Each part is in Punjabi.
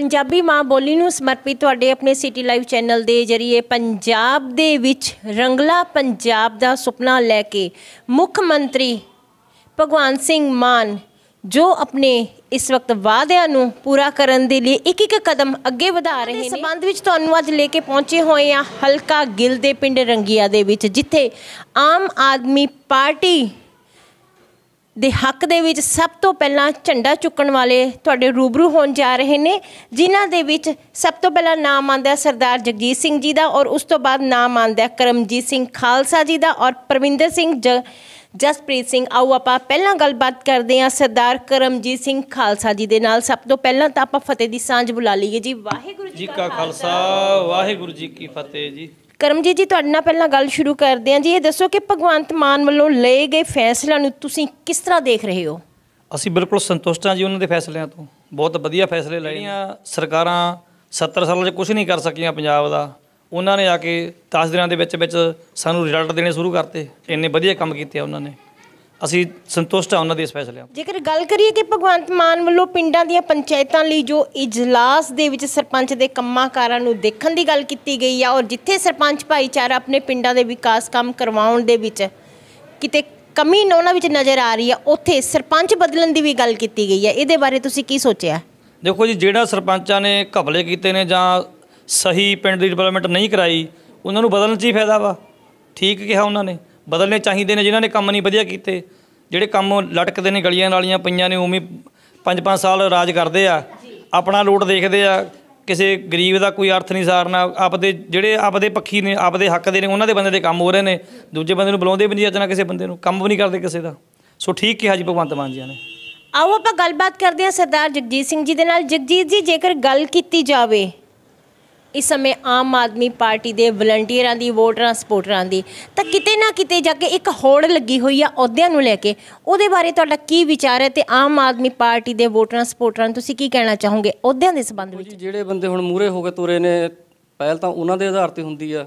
ਪੰਜਾਬੀ ਮਾਂ ਬੋਲੀ ਨੂੰ ਸਮਰਪਿਤ ਤੁਹਾਡੇ ਆਪਣੇ ਸਿਟੀ ਲਾਈਵ ਚੈਨਲ ਦੇ ਜਰੀਏ ਪੰਜਾਬ ਦੇ ਵਿੱਚ ਰੰਗਲਾ ਪੰਜਾਬ ਦਾ ਸੁਪਨਾ ਲੈ ਕੇ ਮੁੱਖ ਮੰਤਰੀ ਭਗਵਾਨ ਸਿੰਘ ਮਾਨ ਜੋ ਆਪਣੇ ਇਸ ਵਕਤ ਵਾਅਦਿਆਂ ਨੂੰ ਪੂਰਾ ਕਰਨ ਦੇ ਲਈ ਇੱਕ ਇੱਕ ਕਦਮ ਅੱਗੇ ਵਧਾ ਰਹੇ ਨੇ ਸੰਬੰਧ ਵਿੱਚ ਤੁਹਾਨੂੰ ਅੱਜ ਲੈ ਕੇ ਪਹੁੰਚੇ ਹੋਏ ਆ ਹਲਕਾ ਗਿਲ ਦੇ ਪਿੰਡ ਰੰਗੀਆ ਦੇ ਵਿੱਚ ਜਿੱਥੇ ਆਮ ਆਦਮੀ ਪਾਰਟੀ ਦੇ ਹੱਕ ਦੇ ਵਿੱਚ ਸਭ ਤੋਂ ਪਹਿਲਾਂ ਝੰਡਾ ਚੁੱਕਣ ਵਾਲੇ ਤੁਹਾਡੇ ਰੂਬਰੂ ਹੋਣ ਜਾ ਰਹੇ ਨੇ ਜਿਨ੍ਹਾਂ ਦੇ ਵਿੱਚ ਸਭ ਤੋਂ ਪਹਿਲਾਂ ਨਾਮ ਆਂਦਾ ਸਰਦਾਰ ਜਗਜੀਤ ਸਿੰਘ ਜੀ ਦਾ ਔਰ ਉਸ ਤੋਂ ਬਾਅਦ ਨਾਮ ਆਂਦਾ ਕਰਮਜੀਤ ਸਿੰਘ ਖਾਲਸਾ ਜੀ ਦਾ ਔਰ ਪਰਵਿੰਦਰ ਸਿੰਘ ਜਸਪ੍ਰੀਤ ਸਿੰਘ ਆਓ ਆਪਾਂ ਪਹਿਲਾਂ ਗੱਲਬਾਤ ਕਰਦੇ ਹਾਂ ਸਰਦਾਰ ਕਰਮਜੀਤ ਸਿੰਘ ਖਾਲਸਾ ਜੀ ਦੇ ਨਾਲ ਸਭ ਤੋਂ ਪਹਿਲਾਂ ਤਾਂ ਆਪਾਂ ਫਤਿਹ ਦੀ ਸਾਂਝ ਬੁਲਾ ਲਈਏ ਜੀ ਵਾਹਿਗੁਰੂ ਜੀ ਕਾ ਖਾਲਸਾ ਵਾਹਿਗੁਰੂ ਜੀ ਕੀ ਫਤਿਹ ਜੀ ਕਰਮਜੀਤ ਜੀ ਤੁਹਾਡੇ ਨਾਲ ਪਹਿਲਾਂ ਗੱਲ ਸ਼ੁਰੂ ਕਰਦੇ ਹਾਂ ਜੀ ਇਹ ਦੱਸੋ ਕਿ ਭਗਵੰਤ ਮਾਨ ਵੱਲੋਂ ਲਏ ਗਏ ਫੈਸਲਿਆਂ ਨੂੰ ਤੁਸੀਂ ਕਿਸ ਤਰ੍ਹਾਂ ਦੇਖ ਰਹੇ ਹੋ ਅਸੀਂ ਬਿਲਕੁਲ ਸੰਤੁਸ਼ਟ ਹਾਂ ਜੀ ਉਹਨਾਂ ਦੇ ਫੈਸਲਿਆਂ ਤੋਂ ਬਹੁਤ ਵਧੀਆ ਫੈਸਲੇ ਲਏ ਨੇ ਸਰਕਾਰਾਂ 70 ਸਾਲਾਂ 'ਚ ਕੁਝ ਨਹੀਂ ਕਰ ਸਕੀਆਂ ਪੰਜਾਬ ਦਾ ਉਹਨਾਂ ਨੇ ਆ ਕੇ 10 ਦਿਨਾਂ ਦੇ ਵਿੱਚ ਵਿੱਚ ਸਾਨੂੰ ਰਿਜ਼ਲਟ ਦੇਣੇ ਸ਼ੁਰੂ ਕਰਤੇ ਇੰਨੇ ਵਧੀਆ ਕੰਮ ਕੀਤੇ ਆ ਉਹਨਾਂ ਨੇ ਅਸੀਂ ਸੰਤੁਸ਼ਟ ਆ ਉਹਨਾਂ ਦੇ ਇਸ ਫੈਸਲੇ ਜੇਕਰ ਗੱਲ ਕਰੀਏ ਕਿ ਭਗਵੰਤ ਮਾਨ ਵੱਲੋਂ ਪਿੰਡਾਂ ਦੀਆਂ ਪੰਚਾਇਤਾਂ ਲਈ ਜੋ ਇਜਲਾਸ ਦੇ ਵਿੱਚ ਸਰਪੰਚ ਦੇ ਕੰਮਾਂ ਕਾਰਾਂ ਨੂੰ ਦੇਖਣ ਦੀ ਗੱਲ ਕੀਤੀ ਗਈ ਆ ਔਰ ਜਿੱਥੇ ਸਰਪੰਚ ਭਾਈਚਾਰਾ ਆਪਣੇ ਪਿੰਡਾਂ ਦੇ ਵਿਕਾਸ ਕੰਮ ਕਰਵਾਉਣ ਦੇ ਵਿੱਚ ਕਿਤੇ ਕਮੀ ਉਹਨਾਂ ਵਿੱਚ ਨਜ਼ਰ ਆ ਰਹੀ ਆ ਉੱਥੇ ਸਰਪੰਚ ਬਦਲਣ ਦੀ ਵੀ ਗੱਲ ਕੀਤੀ ਗਈ ਆ ਇਹਦੇ ਬਾਰੇ ਤੁਸੀਂ ਕੀ ਸੋਚਿਆ ਦੇਖੋ ਜੀ ਜਿਹੜਾ ਸਰਪੰਚਾਂ ਨੇ ਘਪਲੇ ਕੀਤੇ ਨੇ ਜਾਂ ਸਹੀ ਪਿੰਡ ਦੀ ਡਿਵੈਲਪਮੈਂਟ ਨਹੀਂ ਕਰਾਈ ਉਹਨਾਂ ਨੂੰ ਬਦਲਣ 'ਚ ਹੀ ਫਾਇਦਾ ਵਾ ਠੀਕ ਕਿਹਾ ਉਹਨਾਂ ਨੇ ਬਦਲਨੇ ਚਾਹੀਦੇ ਨੇ ਜਿਨ੍ਹਾਂ ਨੇ ਕੰਮ ਨਹੀਂ ਵਧੀਆ ਕੀਤੇ ਜਿਹੜੇ ਕੰਮ ਲਟਕਦੇ ਨੇ ਗਲੀਆਂ ਨਾਲੀਆਂ ਪਈਆਂ ਨੇ ਉਵੇਂ 5-5 ਸਾਲ ਰਾਜ ਕਰਦੇ ਆ ਆਪਣਾ ਲੋਟ ਦੇਖਦੇ ਆ ਕਿਸੇ ਗਰੀਬ ਦਾ ਕੋਈ ਅਰਥ ਨਹੀਂ ਸਾਰਨਾ ਆਪਦੇ ਜਿਹੜੇ ਆਪਦੇ ਪੱਖੀ ਨੇ ਆਪਦੇ ਹੱਕ ਦੇ ਨੇ ਉਹਨਾਂ ਦੇ ਬੰਦੇ ਦੇ ਕੰਮ ਹੋ ਰਹੇ ਨੇ ਦੂਜੇ ਬੰਦੇ ਨੂੰ ਬੁਲਾਉਂਦੇ ਵੀ ਨਹੀਂ ਅਚਨਾ ਕਿਸੇ ਬੰਦੇ ਨੂੰ ਕੰਮ ਵੀ ਨਹੀਂ ਕਰਦੇ ਕਿਸੇ ਦਾ ਸੋ ਠੀਕ ਕਿਹਾ ਜੀ ਭਗਵੰਤ ਮਾਨ ਜੀ ਨੇ ਆਓ ਆਪਾਂ ਗੱਲਬਾਤ ਕਰਦੇ ਆ ਸਰਦਾਰ ਜਗਜੀਤ ਸਿੰਘ ਜੀ ਦੇ ਨਾਲ ਜਗਜੀਤ ਜੀ ਜੇਕਰ ਗੱਲ ਕੀਤੀ ਜਾਵੇ ਇਸ ਸਮੇਂ ਆਮ ਆਦਮੀ ਪਾਰਟੀ ਦੇ ਵਲੰਟੀਅਰਾਂ ਦੀ ਵੋਟਰਾਂ ਸਪੋਰਟਰਾਂ ਦੀ ਤਾਂ ਕਿਤੇ ਨਾ ਕਿਤੇ ਜਾ ਕੇ ਇੱਕ ਹੋੜ ਲੱਗੀ ਹੋਈ ਆ ਅਹੁਦਿਆਂ ਨੂੰ ਲੈ ਕੇ ਉਹਦੇ ਬਾਰੇ ਤੁਹਾਡਾ ਕੀ ਵਿਚਾਰ ਹੈ ਤੇ ਆਮ ਆਦਮੀ ਪਾਰਟੀ ਦੇ ਵੋਟਰਾਂ ਸਪੋਰਟਰਾਂ ਨੂੰ ਤੁਸੀਂ ਕੀ ਕਹਿਣਾ ਚਾਹੋਗੇ ਅਹੁਦਿਆਂ ਦੇ ਸੰਬੰਧ ਵਿੱਚ ਜਿਹੜੇ ਬੰਦੇ ਹੁਣ ਮੂਰੇ ਹੋ ਕੇ ਤੁਰੇ ਨੇ ਪਹਿਲ ਤਾਂ ਉਹਨਾਂ ਦੇ ਆਧਾਰ ਤੇ ਹੁੰਦੀ ਆ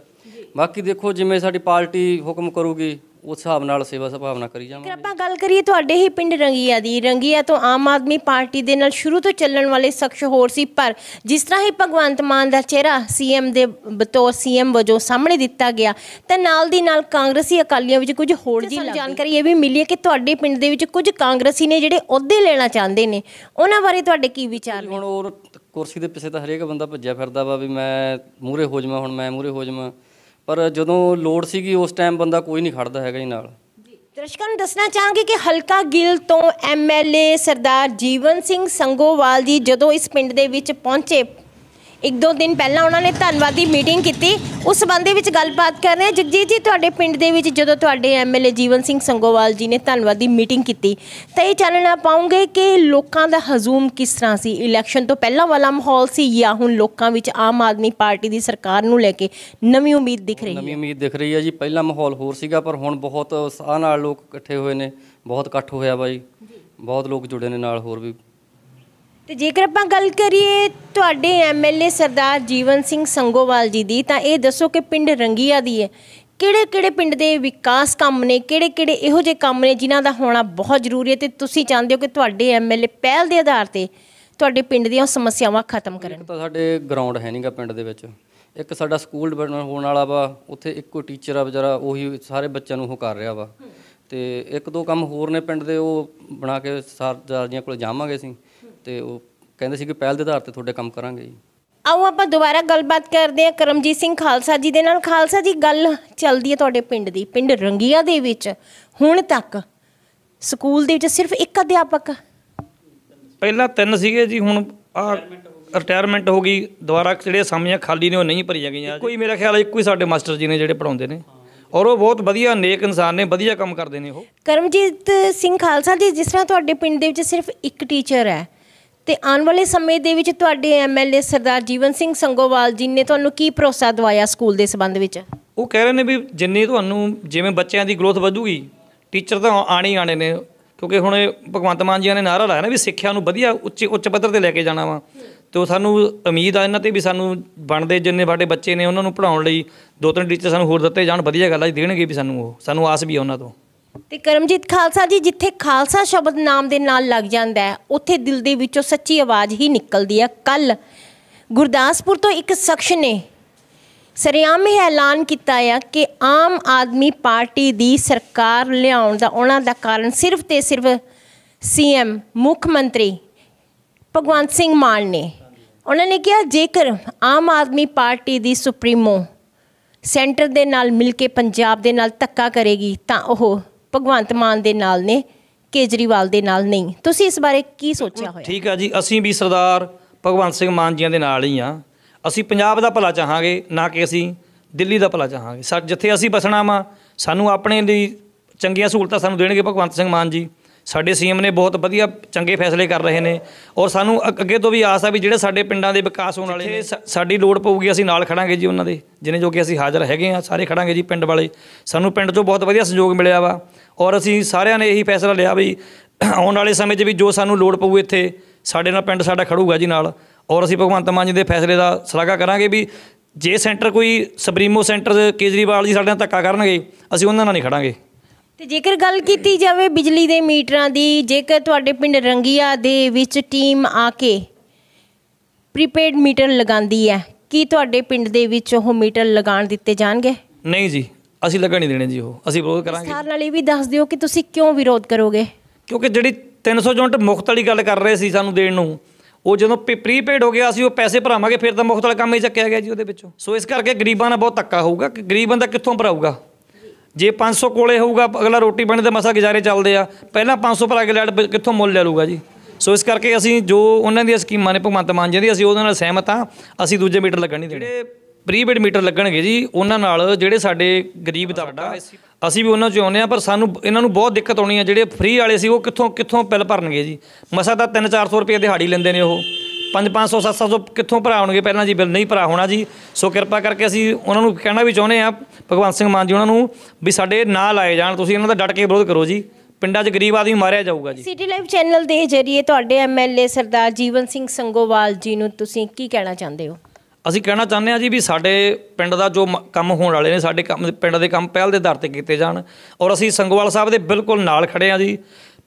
ਬਾਕੀ ਦੇਖੋ ਜਿਵੇਂ ਸਾਡੀ ਪਾਰਟੀ ਹੁਕਮ ਕਰੂਗੀ ਉਸ ਹਿਸਾਬ ਨਾਲ ਸੇਵਾ ਸੁਭਾਵਨਾ ਕਰੀ ਜਾਵਾਂਗੇ ਅਗਰ ਆਪਾਂ ਗੱਲ ਕਰੀਏ ਤੁਹਾਡੇ ਹੀ ਪਿੰਡ ਰੰਗੀਆ ਦੀ ਰੰਗੀਆ ਤੋਂ ਆਮ ਆਦਮੀ ਪਾਰਟੀ ਦੇ ਨਾਲ ਸ਼ੁਰੂ ਤੋਂ ਚੱਲਣ ਵਾਲੇ ਸ਼ਖਸ ਹੋਰ ਸੀ ਪਰ ਜਿਸ ਤਰ੍ਹਾਂ ਹੀ ਭਗਵੰਤ ਮਾਨ ਦਾ ਚਿਹਰਾ ਸੀਐਮ ਦੇ ਬਤੌਰ ਸੀਐਮ ਵਜੋਂ ਸਾਹਮਣੇ ਦਿੱਤਾ ਗਿਆ ਤਾਂ ਨਾਲ ਦੀ ਨਾਲ ਕਾਂਗਰਸੀ ਅਕਾਲੀਆਂ ਵਿੱਚ ਕੁਝ ਹੋਰ ਜੀ ਜਾਣਕਾਰੀ ਇਹ ਵੀ ਮਿਲੀ ਹੈ ਕਿ ਤੁਹਾਡੇ ਪਿੰਡ ਦੇ ਵਿੱਚ ਕੁਝ ਕਾਂਗਰਸੀ ਨੇ ਜਿਹੜੇ ਅਹੁਦੇ ਲੈਣਾ ਚਾਹੁੰਦੇ ਨੇ ਉਹਨਾਂ ਬਾਰੇ ਤੁਹਾਡੇ ਕੀ ਵਿਚਾਰ ਨੇ ਹੁਣ ਉਹ ਕੁਰਸੀ ਦੇ ਪਿੱਛੇ ਤਾਂ ਹਰੇਕ ਬੰਦਾ ਭੱਜਿਆ ਫਿਰਦਾ ਵਾ ਵੀ ਮੈਂ ਮੂਰੇ ਹੋ ਜਾਵਾਂ ਹੁਣ ਮੈਂ ਮੂਰੇ ਹੋ ਜਾਵਾਂ ਪਰ ਜਦੋਂ ਲੋਡ ਸੀਗੀ ਉਸ ਟਾਈਮ ਬੰਦਾ ਕੋਈ ਨਹੀਂ ਖੜਦਾ ਹੈਗਾ ਜੀ ਨਾਲ ਦਰਸ਼ਕਾਂ ਨੂੰ ਦੱਸਣਾ ਚਾਹਾਂਗੇ ਕਿ ਹਲਕਾ ਗਿੱਲ ਤੋਂ ਐਮਐਲਏ ਸਰਦਾਰ ਜੀਵਨ ਸਿੰਘ ਸੰਗੋਵਾਲ ਜੀ ਜਦੋਂ ਇਸ ਪਿੰਡ ਦੇ ਵਿੱਚ ਪਹੁੰਚੇ ਇੱਕ ਦੋ ਦਿਨ ਪਹਿਲਾਂ ਉਹਨਾਂ ਨੇ ਧੰਨਵਾਦੀ ਮੀਟਿੰਗ ਕੀਤੀ ਉਸ ਸੰਬੰਧ ਵਿੱਚ ਗੱਲਬਾਤ ਕਰ ਰਹੇ ਜਗਜੀਤ ਜੀ ਤੁਹਾਡੇ ਪਿੰਡ ਦੇ ਵਿੱਚ ਜਦੋਂ ਤੁਹਾਡੇ ਐਮਐਲਏ ਜੀਵਨ ਸਿੰਘ ਸੰਗੋਵਾਲ ਜੀ ਨੇ ਧੰਨਵਾਦੀ ਮੀਟਿੰਗ ਕੀਤੀ ਤਾਂ ਇਹ ਚਾਨਣਾ ਪਾਉਂਗੇ ਕਿ ਲੋਕਾਂ ਦਾ ਹਜ਼ੂਮ ਕਿਸ ਤਰ੍ਹਾਂ ਸੀ ਇਲੈਕਸ਼ਨ ਤੋਂ ਪਹਿਲਾਂ ਵਾਲਾ ਮਾਹੌਲ ਸੀ ਜਾਂ ਹੁਣ ਲੋਕਾਂ ਵਿੱਚ ਆਮ ਆਦਮੀ ਪਾਰਟੀ ਦੀ ਸਰਕਾਰ ਨੂੰ ਲੈ ਕੇ ਨਵੀਂ ਉਮੀਦ ਦਿਖ ਰਹੀ ਹੈ ਨਵੀਂ ਉਮੀਦ ਦਿਖ ਰਹੀ ਹੈ ਜੀ ਪਹਿਲਾਂ ਮਾਹੌਲ ਹੋਰ ਸੀਗਾ ਪਰ ਹੁਣ ਬਹੁਤ ਸਾਹ ਨਾਲ ਲੋਕ ਇਕੱਠੇ ਹੋਏ ਨੇ ਬਹੁਤ ਇਕੱਠ ਹੋਇਆ ਬਾਈ ਬਹੁਤ ਲੋਕ ਜੁੜੇ ਨੇ ਨਾਲ ਹੋਰ ਵੀ ਤੇ ਜੇਕਰ ਆਪਾਂ ਗੱਲ ਕਰੀਏ ਤੁਹਾਡੇ ਐਮਐਲਏ ਸਰਦਾਰ ਜੀਵਨ ਸਿੰਘ ਸੰਗੋਵਾਲ ਜੀ ਦੀ ਤਾਂ ਇਹ ਦੱਸੋ ਕਿ ਪਿੰਡ ਰੰਗੀਆ ਦੀ ਹੈ ਕਿਹੜੇ ਕਿਹੜੇ ਪਿੰਡ ਦੇ ਵਿਕਾਸ ਕੰਮ ਨੇ ਕਿਹੜੇ ਕਿਹੜੇ ਇਹੋ ਜਿਹੇ ਕੰਮ ਨੇ ਜਿਨ੍ਹਾਂ ਦਾ ਹੋਣਾ ਬਹੁਤ ਜ਼ਰੂਰੀ ਹੈ ਤੇ ਤੁਸੀਂ ਚਾਹੁੰਦੇ ਹੋ ਕਿ ਤੁਹਾਡੇ ਐਮਐਲਏ ਪਹਿਲ ਦੇ ਆਧਾਰ ਤੇ ਤੁਹਾਡੇ ਪਿੰਡ ਦੀਆਂ ਸਮੱਸਿਆਵਾਂ ਖਤਮ ਕਰਨ ਤਾਂ ਸਾਡੇ ਗਰਾਊਂਡ ਹੈ ਨਹੀਂਗਾ ਪਿੰਡ ਦੇ ਵਿੱਚ ਇੱਕ ਸਾਡਾ ਸਕੂਲ ਡਿਵੈਲਪਮੈਂਟ ਹੋਣ ਵਾਲਾ ਵਾ ਉੱਥੇ ਇੱਕੋ ਟੀਚਰ ਆ ਵਿਚਾਰਾ ਉਹੀ ਸਾਰੇ ਬੱਚਿਆਂ ਨੂੰ ਉਹ ਕਰ ਰਿਹਾ ਵਾ ਤੇ ਇੱਕ ਦੋ ਕੰਮ ਹੋਰ ਨੇ ਪਿੰਡ ਦੇ ਉਹ ਬਣਾ ਕੇ ਸਰਦਾਰ ਜੀਆਂ ਕੋਲ ਜਾਵਾਂਗੇ ਅਸੀਂ ਤੇ ਉਹ ਕਹਿੰਦੇ ਸੀ ਕਿ ਪਹਿਲ ਦੇ ਆਧਾਰ ਤੇ ਤੁਹਾਡੇ ਕੰਮ ਕਰਾਂਗੇ ਜੀ ਆਓ ਆਪਾਂ ਦੁਬਾਰਾ ਗੱਲਬਾਤ ਕਰਦੇ ਹਾਂ ਕਰਮਜੀਤ ਸਿੰਘ ਖਾਲਸਾ ਜੀ ਦੇ ਨਾਲ ਖਾਲਸਾ ਜੀ ਗੱਲ ਚੱਲਦੀ ਹੈ ਤੁਹਾਡੇ ਪਿੰਡ ਦੀ ਪਿੰਡ ਰੰਗੀਆਂ ਦੇ ਵਿੱਚ ਹੁਣ ਤੱਕ ਸਕੂਲ ਦੇ ਵਿੱਚ ਸਿਰਫ ਇੱਕ ਅਧਿਆਪਕ ਪਹਿਲਾਂ ਤਿੰਨ ਸੀਗੇ ਜੀ ਹੁਣ ਆ ਰਿਟਾਇਰਮੈਂਟ ਹੋ ਗਈ ਦੁਬਾਰਾ ਜਿਹੜੇ ਸਾਮੀਆਂ ਖਾਲੀ ਨੇ ਉਹ ਨਹੀਂ ਭਰੀਆਂ ਗਈਆਂ ਕੋਈ ਮੇਰਾ ਖਿਆਲ ਹੈ ਇੱਕੋ ਹੀ ਸਾਡੇ ਮਾਸਟਰ ਜੀ ਨੇ ਜਿਹੜੇ ਪੜਾਉਂਦੇ ਨੇ ਔਰ ਉਹ ਬਹੁਤ ਵਧੀਆ ਨੇਕ ਇਨਸਾਨ ਨੇ ਵਧੀਆ ਕੰਮ ਕਰਦੇ ਨੇ ਉਹ ਕਰਮਜੀਤ ਸਿੰਘ ਖਾਲਸਾ ਜੀ ਜਿਸ ਤਰ੍ਹਾਂ ਤੁਹਾਡੇ ਪਿੰਡ ਦੇ ਵਿੱਚ ਸਿਰਫ ਇੱਕ ਟੀਚਰ ਹੈ ਤੇ ਆਉਣ ਵਾਲੇ ਸਮੇਂ ਦੇ ਵਿੱਚ ਤੁਹਾਡੇ ਐਮਐਲਏ ਸਰਦਾਰ ਜੀਵਨ ਸਿੰਘ ਸੰਗੋਵਾਲ ਜੀ ਨੇ ਤੁਹਾਨੂੰ ਕੀ ਭਰੋਸਾ ਦਵਾਇਆ ਸਕੂਲ ਦੇ ਸਬੰਧ ਵਿੱਚ ਉਹ ਕਹਿ ਰਹੇ ਨੇ ਵੀ ਜਿੰਨੀ ਤੁਹਾਨੂੰ ਜਿਵੇਂ ਬੱਚਿਆਂ ਦੀ ਗਰੋਥ ਵਧੂਗੀ ਟੀਚਰ ਤਾਂ ਆਣੀ ਆਣੇ ਨੇ ਕਿਉਂਕਿ ਹੁਣ ਭਗਵੰਤ ਮਾਨ ਜੀ ਨੇ ਨਾਰਾ ਲਾਇਆ ਨਾ ਵੀ ਸਿੱਖਿਆ ਨੂੰ ਵਧੀਆ ਉੱਚੇ ਉੱਚ ਪੱਧਰ ਤੇ ਲੈ ਕੇ ਜਾਣਾ ਵਾ ਤੇ ਸਾਨੂੰ ਉਮੀਦ ਆ ਇਹਨਾਂ ਤੇ ਵੀ ਸਾਨੂੰ ਬਣਦੇ ਜਿੰਨੇ ਸਾਡੇ ਬੱਚੇ ਨੇ ਉਹਨਾਂ ਨੂੰ ਪੜਾਉਣ ਲਈ ਦੋ ਤਿੰਨ ਟੀਚਰ ਸਾਨੂੰ ਹੋਰ ਦਿੱਤੇ ਜਾਣ ਵਧੀਆ ਗੱਲ ਆ ਜੀ ਦੇਣਗੇ ਵੀ ਸਾਨੂੰ ਉਹ ਸਾਨੂੰ ਆਸ ਵੀ ਆ ਉਹਨਾਂ ਤੋਂ ਤੇ ਕਰਮਜੀਤ ਖਾਲਸਾ ਜੀ ਜਿੱਥੇ ਖਾਲਸਾ ਸ਼ਬਦ ਨਾਮ ਦੇ ਨਾਲ ਲੱਗ ਜਾਂਦਾ ਹੈ ਉੱਥੇ ਦਿਲ ਦੇ ਵਿੱਚੋਂ ਸੱਚੀ ਆਵਾਜ਼ ਹੀ ਨਿਕਲਦੀ ਹੈ ਕੱਲ ਗੁਰਦਾਸਪੁਰ ਤੋਂ ਇੱਕ ਸ਼ਖਸ ਨੇ ਸਰਿਆਮ ਇਹ ਐਲਾਨ ਕੀਤਾ ਹੈ ਕਿ ਆਮ ਆਦਮੀ ਪਾਰਟੀ ਦੀ ਸਰਕਾਰ ਲਿਆਉਣ ਦਾ ਉਹਨਾਂ ਦਾ ਕਾਰਨ ਸਿਰਫ ਤੇ ਸਿਰਫ ਸੀਐਮ ਮੁੱਖ ਮੰਤਰੀ ਭਗਵੰਤ ਸਿੰਘ ਮਾਨ ਨੇ ਉਹਨਾਂ ਨੇ ਕਿਹਾ ਜੇਕਰ ਆਮ ਆਦਮੀ ਪਾਰਟੀ ਦੀ ਸੁਪਰੀਮੋ ਸੈਂਟਰ ਦੇ ਨਾਲ ਮਿਲ ਕੇ ਪੰਜਾਬ ਦੇ ਨਾਲ ਧੱਕਾ ਕਰੇਗੀ ਤਾਂ ਉਹ ਭਗਵੰਤ ਮਾਨ ਦੇ ਨਾਲ ਨੇ ਕੇਜਰੀਵਾਲ ਦੇ ਨਾਲ ਨਹੀਂ ਤੁਸੀਂ ਇਸ ਬਾਰੇ ਕੀ ਸੋਚਿਆ ਹੋਇਆ ਠੀਕ ਆ ਜੀ ਅਸੀਂ ਵੀ ਸਰਦਾਰ ਭਗਵੰਤ ਸਿੰਘ ਮਾਨ ਜੀਆਂ ਦੇ ਨਾਲ ਹੀ ਆ ਅਸੀਂ ਪੰਜਾਬ ਦਾ ਭਲਾ ਚਾਹਾਂਗੇ ਨਾ ਕਿ ਅਸੀਂ ਦਿੱਲੀ ਦਾ ਭਲਾ ਚਾਹਾਂਗੇ ਜਿੱਥੇ ਅਸੀਂ ਬਸਣਾ ਵਾ ਸਾਨੂੰ ਆਪਣੇ ਲਈ ਚੰਗੀਆਂ ਸਹੂਲਤਾਂ ਸਾਨੂੰ ਦੇਣਗੇ ਭਗਵੰਤ ਸਿੰਘ ਮਾਨ ਜੀ ਸਾਡੇ ਸੀਐਮ ਨੇ ਬਹੁਤ ਵਧੀਆ ਚੰਗੇ ਫੈਸਲੇ ਕਰ ਰਹੇ ਨੇ ਔਰ ਸਾਨੂੰ ਅੱਗੇ ਤੋਂ ਵੀ ਆਸ ਆ ਵੀ ਜਿਹੜੇ ਸਾਡੇ ਪਿੰਡਾਂ ਦੇ ਵਿਕਾਸ ਹੋਣ ਵਾਲੇ ਨੇ ਸਾਡੀ ਲੋੜ ਪਊਗੀ ਅਸੀਂ ਨਾਲ ਖੜਾਂਗੇ ਜੀ ਉਹਨਾਂ ਦੇ ਜਿਨੇ ਜੋ ਕਿ ਅਸੀਂ ਹਾਜ਼ਰ ਹੈਗੇ ਆ ਸਾਰੇ ਖੜਾਂਗੇ ਜੀ ਪਿੰਡ ਵਾਲੇ ਸਾਨੂੰ ਪਿੰਡ ਤੋਂ ਬਹੁਤ ਵਧੀਆ ਸਹਿਯੋਗ ਮਿਲਿਆ ਵਾ ਔਰ ਅਸੀਂ ਸਾਰਿਆਂ ਨੇ ਇਹੀ ਫੈਸਲਾ ਲਿਆ ਵੀ ਆਉਣ ਵਾਲੇ ਸਮੇਂ 'ਚ ਵੀ ਜੋ ਸਾਨੂੰ ਲੋੜ ਪਊ ਇੱਥੇ ਸਾਡੇ ਨਾਲ ਪਿੰਡ ਸਾਡਾ ਖੜੂਗਾ ਜੀ ਨਾਲ ਔਰ ਅਸੀਂ ਭਗਵੰਤ ਮਾਨ ਜੀ ਦੇ ਫੈਸਲੇ ਦਾ ਸਲਾਹਾ ਕਰਾਂਗੇ ਵੀ ਜੇ ਸੈਂਟਰ ਕੋਈ ਸਬਰੀਮੋ ਸੈਂਟਰ ਕੇਜਰੀਵਾਲ ਜੀ ਸਾਡੇ ਨਾਲ ਧੱਕਾ ਕਰਨਗੇ ਅਸੀਂ ਉਹਨਾਂ ਨਾਲ ਨਹੀਂ ਖੜਾਂਗੇ ਤੇ ਜੇਕਰ ਗੱਲ ਕੀਤੀ ਜਾਵੇ ਬਿਜਲੀ ਦੇ ਮੀਟਰਾਂ ਦੀ ਜੇਕਰ ਤੁਹਾਡੇ ਪਿੰਡ ਰੰਗੀਆ ਦੇ ਵਿੱਚ ਟੀਮ ਆ ਕੇ ਪ੍ਰੀਪੇਡ ਮੀਟਰ ਲਗਾਉਂਦੀ ਹੈ ਕੀ ਤੁਹਾਡੇ ਪਿੰਡ ਦੇ ਵਿੱਚ ਉਹ ਮੀਟਰ ਲਗਾਉਣ ਦਿੱਤੇ ਜਾਣਗੇ ਨਹੀਂ ਜੀ ਅਸੀਂ ਲੱਗਣ ਨਹੀਂ ਦੇਣੇ ਜੀ ਉਹ ਅਸੀਂ ਵਿਰੋਧ ਕਰਾਂਗੇ ਸਾਰ ਨਾਲ ਇਹ ਵੀ ਦੱਸ ਦਿਓ ਕਿ ਤੁਸੀਂ ਕਿਉਂ ਵਿਰੋਧ ਕਰੋਗੇ ਕਿਉਂਕਿ ਜਿਹੜੀ 300 ਯੂਨਿਟ ਮੁਫਤ ਵਾਲੀ ਗੱਲ ਕਰ ਰਹੇ ਸੀ ਸਾਨੂੰ ਦੇਣ ਨੂੰ ਉਹ ਜਦੋਂ ਪ੍ਰੀਪੇਡ ਹੋ ਗਿਆ ਅਸੀਂ ਉਹ ਪੈਸੇ ਭਰਾਵਾਂਗੇ ਫਿਰ ਤਾਂ ਮੁਫਤ ਵਾਲਾ ਕੰਮ ਹੀ ਚੱਕਿਆ ਗਿਆ ਜੀ ਉਹਦੇ ਵਿੱਚੋਂ ਸੋ ਇਸ ਕਰਕੇ ਗਰੀਬਾਂ ਨਾਲ ਬਹੁਤ ਧੱਕਾ ਹੋਊਗਾ ਕਿ ਗਰੀਬ ਬੰਦਾ ਕਿੱਥੋਂ ਭਰਾਊਗਾ ਜੇ 500 ਕੋਲੇ ਹੋਊਗਾ ਅਗਲਾ ਰੋਟੀ ਪਾਣੀ ਦੇ ਮਸਾ ਗੁਜ਼ਾਰੇ ਚੱਲਦੇ ਆ ਪਹਿਲਾਂ 500 ਪਰ ਅਗਲੇ ਐਡ ਕਿੱਥੋਂ ਮੁੱਲ ਲੈ ਲੂਗਾ ਜੀ ਸੋ ਇਸ ਕਰਕੇ ਅਸੀਂ ਜੋ ਉਹਨਾਂ ਦੀਆਂ ਸਕੀਮਾਂ ਨੇ ਭਗਵੰਤ ਮਾਨ ਜੀ ਦੀ ਅਸੀਂ ਉਹਦੇ ਨਾਲ ਸਹਿਮਤ ਆ ਅਸੀਂ ਦੂਜੇ ਮੀਟਰ ਲੱਗਣ ਨਹੀਂ ਦੇਣੇ ਜਿਹੜੇ ਪ੍ਰੀਪੇਡ ਮੀਟਰ ਲੱਗਣਗੇ ਜੀ ਉਹਨਾਂ ਨਾਲ ਜਿਹੜੇ ਸਾਡੇ ਗਰੀਬ ਦਾ ਅਸੀਂ ਵੀ ਉਹਨਾਂ ਚ ਆਉਂਦੇ ਆ ਪਰ ਸਾਨੂੰ ਇਹਨਾਂ ਨੂੰ ਬਹੁਤ ਦਿੱਕਤ ਆਉਣੀ ਆ ਜਿਹੜੇ ਫ੍ਰੀ ਵਾਲੇ ਸੀ ਉਹ ਕਿੱਥੋਂ ਕਿੱਥੋਂ ਬਿੱਲ ਭਰਨਗੇ ਜੀ ਮਸਾ ਤਾਂ 3-400 ਰੁਪਏ ਦਿਹਾੜੀ ਲੈਂਦੇ ਨੇ ਉਹ 5500 700 ਕਿੱਥੋਂ ਭਰਾ ਹੋਣਗੇ ਪਹਿਲਾਂ ਜੀ ਬਿੱਲ ਨਹੀਂ ਭਰਾ ਹੋਣਾ ਜੀ ਸੋ ਕਿਰਪਾ ਕਰਕੇ ਅਸੀਂ ਉਹਨਾਂ ਨੂੰ ਕਹਿਣਾ ਵੀ ਚਾਹੁੰਦੇ ਆ ਭਗਵੰਤ ਸਿੰਘ ਮਾਨ ਜੀ ਉਹਨਾਂ ਨੂੰ ਵੀ ਸਾਡੇ ਨਾਲ ਆਏ ਜਾਣ ਤੁਸੀਂ ਇਹਨਾਂ ਦਾ ਡਟ ਕੇ ਵਿਰੋਧ ਕਰੋ ਜੀ ਪਿੰਡਾਂ 'ਚ ਗਰੀਬ ਆਦਮੀ ਮਾਰਿਆ ਜਾਊਗਾ ਜੀ ਸਿਟੀ ਲਾਈਵ ਚੈਨਲ ਦੇ ਜਰੀਏ ਤੁਹਾਡੇ ਐਮਐਲਏ ਸਰਦਾਰ ਜੀਵਨ ਸਿੰਘ ਸੰਗੋਵਾਲ ਜੀ ਨੂੰ ਤੁਸੀਂ ਕੀ ਕਹਿਣਾ ਚਾਹੁੰਦੇ ਹੋ ਅਸੀਂ ਕਹਿਣਾ ਚਾਹੁੰਦੇ ਆ ਜੀ ਵੀ ਸਾਡੇ ਪਿੰਡ ਦਾ ਜੋ ਕੰਮ ਹੋਣ ਵਾਲੇ ਨੇ ਸਾਡੇ ਕੰਮ ਪਿੰਡ ਦੇ ਕੰਮ ਪਹਿਲ ਦੇ ਆਧਾਰ ਤੇ ਕੀਤੇ ਜਾਣ ਔਰ ਅਸੀਂ ਸੰਗੋਵਾਲ ਸਾਹਿਬ ਦੇ ਬਿਲਕੁਲ ਨਾਲ ਖੜੇ ਆ ਜੀ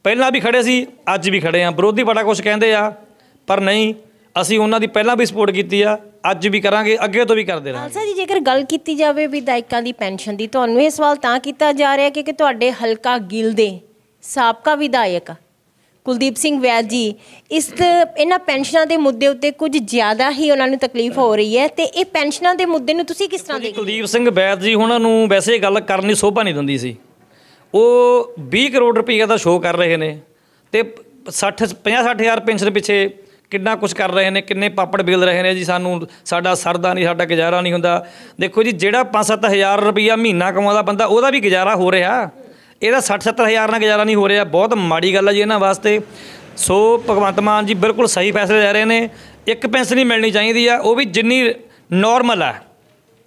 ਪਹਿਲਾਂ ਵੀ ਖੜੇ ਸੀ ਅੱਜ ਵੀ ਖੜੇ ਆ ਵਿਰੋਧੀ ਬੜਾ ਕੁਝ ਕਹਿੰਦੇ ਆ ਪਰ ਨਹੀਂ ਅਸੀਂ ਉਹਨਾਂ ਦੀ ਪਹਿਲਾਂ ਵੀ ਸਪੋਰਟ ਕੀਤੀ ਆ ਅੱਜ ਵੀ ਕਰਾਂਗੇ ਅੱਗੇ ਤੋਂ ਵੀ ਕਰਦੇ ਰਹਾਂਗੇ ਸਰ ਜੀ ਜੇਕਰ ਗੱਲ ਕੀਤੀ ਜਾਵੇ ਵਿਧਾਇਕਾਂ ਦੀ ਪੈਨਸ਼ਨ ਦੀ ਤੁਹਾਨੂੰ ਇਹ ਸਵਾਲ ਤਾਂ ਕੀਤਾ ਜਾ ਰਿਹਾ ਕਿ ਤੁਹਾਡੇ ਹਲਕਾ ਗਿਲ ਦੇ ਸਾਬਕਾ ਵਿਧਾਇਕ ਕੁਲਦੀਪ ਸਿੰਘ ਵੈਦ ਜੀ ਇਸ ਇਹਨਾਂ ਪੈਨਸ਼ਨਾਂ ਦੇ ਮੁੱਦੇ ਉੱਤੇ ਕੁਝ ਜ਼ਿਆਦਾ ਹੀ ਉਹਨਾਂ ਨੂੰ ਤਕਲੀਫ ਹੋ ਰਹੀ ਹੈ ਤੇ ਇਹ ਪੈਨਸ਼ਨਾਂ ਦੇ ਮੁੱਦੇ ਨੂੰ ਤੁਸੀਂ ਕਿਸ ਤਰ੍ਹਾਂ ਦੇਖਦੇ ਕੁਲਦੀਪ ਸਿੰਘ ਵੈਦ ਜੀ ਉਹਨਾਂ ਨੂੰ ਵੈਸੇ ਗੱਲ ਕਰਨ ਦੀ ਸੋਭਾ ਨਹੀਂ ਦਿੰਦੀ ਸੀ ਉਹ 20 ਕਰੋੜ ਰੁਪਏ ਦਾ ਸ਼ੋਅ ਕਰ ਰਹੇ ਨੇ ਤੇ 60 50 60000 ਪੈਨਸ਼ਨ ਪਿੱਛੇ ਕਿੰਨਾ ਕੁਝ ਕਰ ਰਹੇ ਨੇ ਕਿੰਨੇ ਪਾਪੜ ਬਿਲ ਰਹੇ ਨੇ ਜੀ ਸਾਨੂੰ ਸਾਡਾ ਸਰਦਾ ਨਹੀਂ ਸਾਡਾ ਗੁਜ਼ਾਰਾ ਨਹੀਂ ਹੁੰਦਾ ਦੇਖੋ ਜੀ ਜਿਹੜਾ 5-7000 ਰੁਪਇਆ ਮਹੀਨਾ ਕਮਾਉਂਦਾ ਬੰਦਾ ਉਹਦਾ ਵੀ ਗੁਜ਼ਾਰਾ ਹੋ ਰਿਹਾ ਇਹਦਾ 60-70000 ਨਾਲ ਗੁਜ਼ਾਰਾ ਨਹੀਂ ਹੋ ਰਿਹਾ ਬਹੁਤ ਮਾੜੀ ਗੱਲ ਹੈ ਜੀ ਇਹਨਾਂ ਵਾਸਤੇ ਸੋ ਭਗਵੰਤ ਮਾਨ ਜੀ ਬਿਲਕੁਲ ਸਹੀ ਫੈਸਲੇ ਲੈ ਰਹੇ ਨੇ ਇੱਕ ਪੈਸੇ ਨਹੀਂ ਮਿਲਣੀ ਚਾਹੀਦੀ ਆ ਉਹ ਵੀ ਜਿੰਨੀ ਨਾਰਮਲ ਆ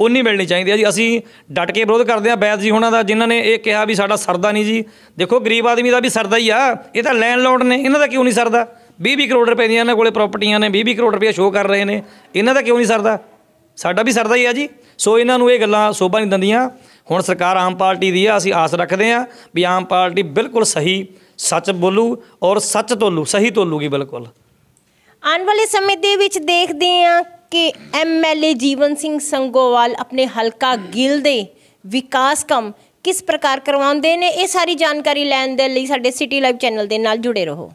ਉਨੀ ਮਿਲਣੀ ਚਾਹੀਦੀ ਆ ਜੀ ਅਸੀਂ ਡਟ ਕੇ ਵਿਰੋਧ ਕਰਦੇ ਆ ਬੈਦ ਜੀ ਹੁਣਾਂ ਦਾ ਜਿਨ੍ਹਾਂ ਨੇ ਇਹ ਕਿਹਾ ਵੀ ਸਾਡਾ ਸਰਦਾ ਨਹੀਂ ਜੀ ਦੇਖੋ ਗਰੀਬ ਆਦਮੀ ਦਾ ਵੀ ਸਰਦਾ ਹੀ ਆ ਇਹ ਤਾਂ ਲੈਂਡਲੋਰਡ ਨੇ ਇਹਨਾਂ ਦਾ ਕਿਉਂ ਨਹੀਂ ਸਰਦਾ 20-20 ਕਰੋੜ ਰੁਪਏ ਦੀਆਂ ਇਹਨਾਂ ਕੋਲੇ ਪ੍ਰਾਪਰਟੀਆਂ ਨੇ 20-20 ਕਰੋੜ ਰੁਪਏ ਸ਼ੋਅ ਕਰ ਰਹੇ ਨੇ ਇਹਨਾਂ ਦਾ ਕਿਉਂ ਨਹੀਂ ਸਰਦਾ ਸਾਡਾ ਵੀ ਸਰਦਾ ਹੀ ਆ ਜੀ ਸੋ ਇਹਨਾਂ ਨੂੰ ਇਹ ਗੱਲਾਂ ਸੋਭਾ ਨਹੀਂ ਦਿੰਦੀਆਂ ਹੁਣ ਸਰਕਾਰ ਆਮ ਪਾਰਟੀ ਦੀ ਆ ਅਸੀਂ ਆਸ ਰੱਖਦੇ ਆ ਵੀ ਆਮ ਪਾਰਟੀ ਬਿਲਕੁਲ ਸਹੀ ਸੱਚ ਬੋਲੂ ਔਰ ਸੱਚ ਤੋਲੂ ਸਹੀ ਤੋਲੂਗੀ ਬਿਲਕੁਲ ਆਉਣ ਵਾਲੇ ਸਮੇਂ ਦੇ ਵਿੱਚ ਦੇਖਦੇ ਆ ਕਿ ਐਮਐਲਏ ਜੀਵਨ ਸਿੰਘ ਸੰਗੋਵਾਲ ਆਪਣੇ ਹਲਕਾ ਗਿਲ ਦੇ ਵਿਕਾਸ ਕੰਮ ਕਿਸ ਪ੍ਰਕਾਰ ਕਰਵਾਉਂਦੇ ਨੇ ਇਹ ਸਾਰੀ ਜਾਣਕਾਰੀ ਲੈਣ ਦੇ ਲਈ ਸਾਡੇ ਸਿਟੀ ਲਾਈਵ ਚੈਨਲ ਦੇ ਨਾਲ ਜੁੜੇ ਰਹੋ